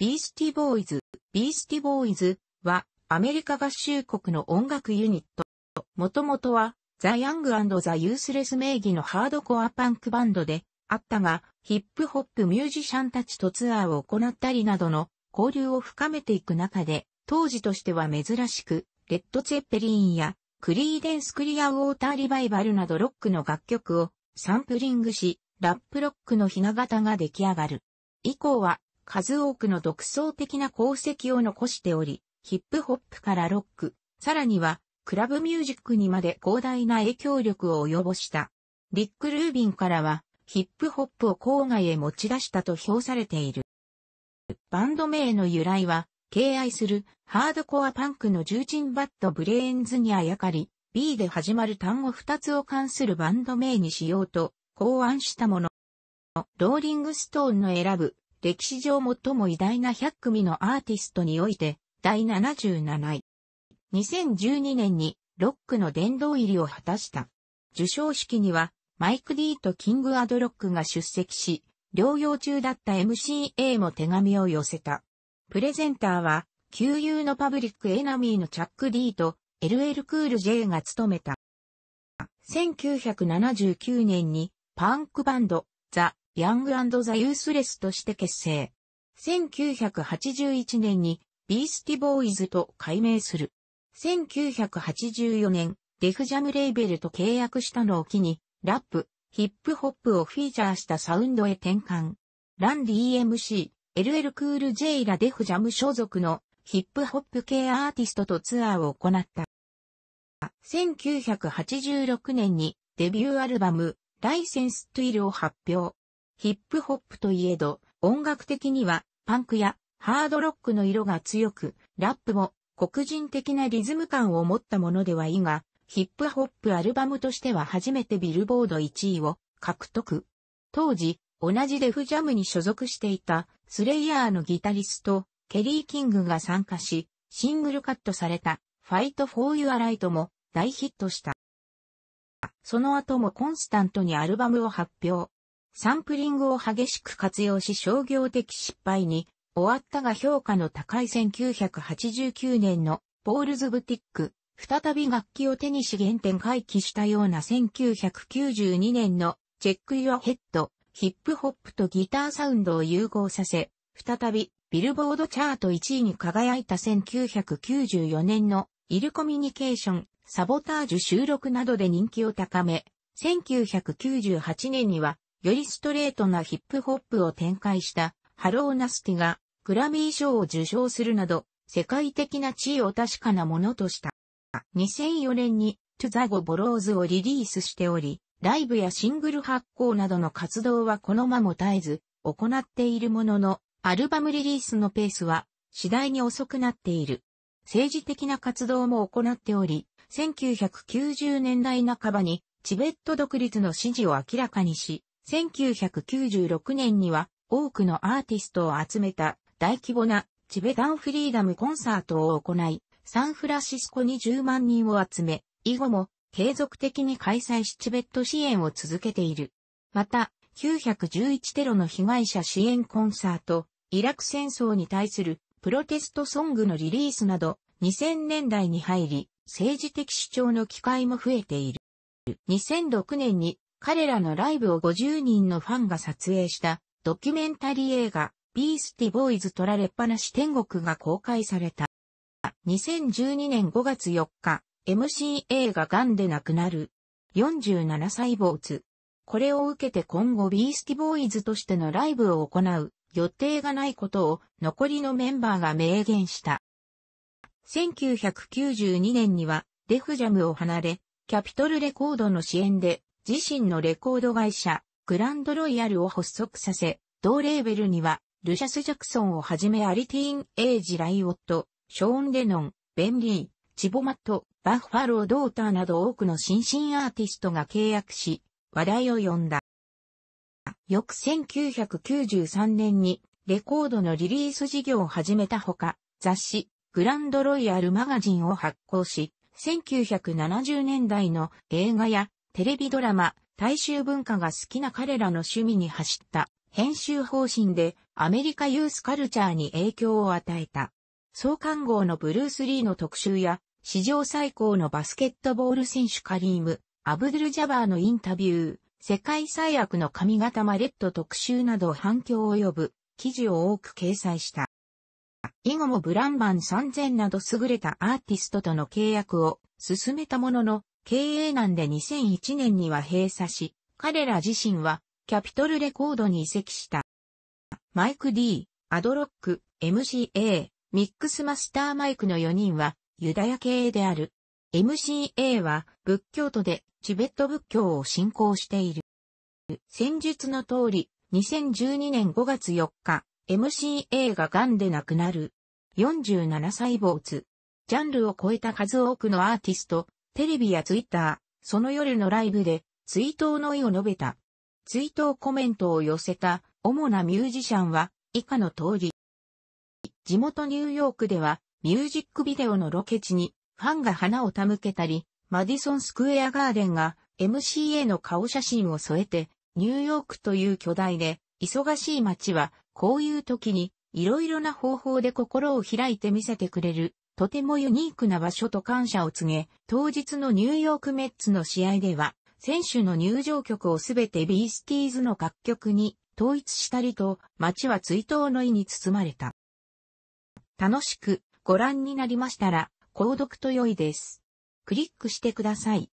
ビースティボーイズ、ビースティボーイズはアメリカ合衆国の音楽ユニット。もともとはザ・ヤングザ・ユースレス名義のハードコアパンクバンドであったが、ヒップホップミュージシャンたちとツアーを行ったりなどの交流を深めていく中で、当時としては珍しく、レッド・ツェッペリンやクリーデンス・クリア・ウォーター・リバイバルなどロックの楽曲をサンプリングし、ラップロックのひな形が出来上がる。以降は数多くの独創的な功績を残しており、ヒップホップからロック、さらには、クラブミュージックにまで広大な影響力を及ぼした。リック・ルービンからは、ヒップホップを郊外へ持ち出したと評されている。バンド名の由来は、敬愛するハードコアパンクの重鎮バッドブレーンズにあやかり、B で始まる単語2つを関するバンド名にしようと考案したもの。ローリングストーンの選ぶ歴史上最も偉大な100組のアーティストにおいて、第77位。2012年にロックの殿堂入りを果たした。受賞式には、マイク・ディーとキング・アドロックが出席し、療養中だった MCA も手紙を寄せた。プレゼンターは、旧友のパブリック・エナミーのチャック・ディーと LL クール J が務めた。1979年にパンクバンド、ザ・ヤングザ・ユースレスとして結成。1981年にビースティボーイズと改名する。1984年、デフジャムレーベルと契約したのを機に、ラップ、ヒップホップをフィーチャーしたサウンドへ転換。ラン DMC、LL クール J ラ・デフジャム所属のヒップホップ系アーティストとツアーを行った。1986年にデビューアルバム、ライセンストゥイルを発表。ヒップホップといえど、音楽的にはパンクやハードロックの色が強く、ラップも黒人的なリズム感を持ったものではいいが、ヒップホップアルバムとしては初めてビルボード1位を獲得。当時、同じデフジャムに所属していたスレイヤーのギタリスト、ケリー・キングが参加し、シングルカットされた、ファイト・フォー・ユア・ライトも大ヒットした。その後もコンスタントにアルバムを発表。サンプリングを激しく活用し商業的失敗に終わったが評価の高い1989年のポールズブティック、再び楽器を手にし原点回帰したような1992年のチェック・ユア・ヘッド、ヒップホップとギターサウンドを融合させ、再びビルボードチャート1位に輝いた1994年のイルコミュニケーション、サボタージュ収録などで人気を高め、1998年にはよりストレートなヒップホップを展開したハローナスティがグラミー賞を受賞するなど世界的な地位を確かなものとした。2004年にトゥザゴボローズをリリースしており、ライブやシングル発行などの活動はこの間も絶えず行っているものの、アルバムリリースのペースは次第に遅くなっている。政治的な活動も行っており、1990年代半ばにチベット独立の支持を明らかにし、1996年には多くのアーティストを集めた大規模なチベタンフリーダムコンサートを行い、サンフランシスコに10万人を集め、以後も継続的に開催しチベット支援を続けている。また、911テロの被害者支援コンサート、イラク戦争に対するプロテストソングのリリースなど、2000年代に入り、政治的主張の機会も増えている。2006年に彼らのライブを50人のファンが撮影したドキュメンタリー映画ビースティボーイズ取られっぱなし天国が公開された。2012年5月4日、MCA が癌で亡くなる。47歳没。これを受けて今後ビースティボーイズとしてのライブを行う予定がないことを残りのメンバーが明言した。1992年にはデフジャムを離れ、キャピトルレコードの支援で自身のレコード会社、グランドロイヤルを発足させ、同レーベルには、ルシャス・ジャクソンをはじめアリ・ティーン・エイジ・ライオット、ショーン・レノン、ベン・リー、チボマット、バッファロー・ドーターなど多くの新進アーティストが契約し、話題を呼んだ。翌1993年に、レコードのリリース事業を始めたほか、雑誌、グランドロイヤルマガジンを発行し、1970年代の映画やテレビドラマ、大衆文化が好きな彼らの趣味に走った編集方針でアメリカユースカルチャーに影響を与えた。創刊号のブルース・リーの特集や、史上最高のバスケットボール選手カリーム、アブドゥル・ジャバーのインタビュー、世界最悪の髪型マレット特集など反響を呼ぶ記事を多く掲載した。以後もブランバン3000など優れたアーティストとの契約を進めたものの、経営難で2001年には閉鎖し、彼ら自身はキャピトルレコードに移籍した。マイク D、アドロック、MCA、ミックスマスターマイクの4人はユダヤ系である。MCA は仏教徒でチベット仏教を信仰している。先述の通り、2012年5月4日、MCA が癌で亡くなる。47歳没。ジャンルを超えた数多くのアーティスト、テレビやツイッター、その夜のライブで、追悼の意を述べた。追悼コメントを寄せた主なミュージシャンは以下の通り。地元ニューヨークではミュージックビデオのロケ地にファンが花を手向けたり、マディソンスクエアガーデンが MCA の顔写真を添えて、ニューヨークという巨大で忙しい街はこういう時にいろいろな方法で心を開いて見せてくれるとてもユニークな場所と感謝を告げ、当日のニューヨークメッツの試合では、選手の入場曲をすべてビースティーズの楽曲に統一したりと、街は追悼の意に包まれた。楽しくご覧になりましたら、購読と良いです。クリックしてください。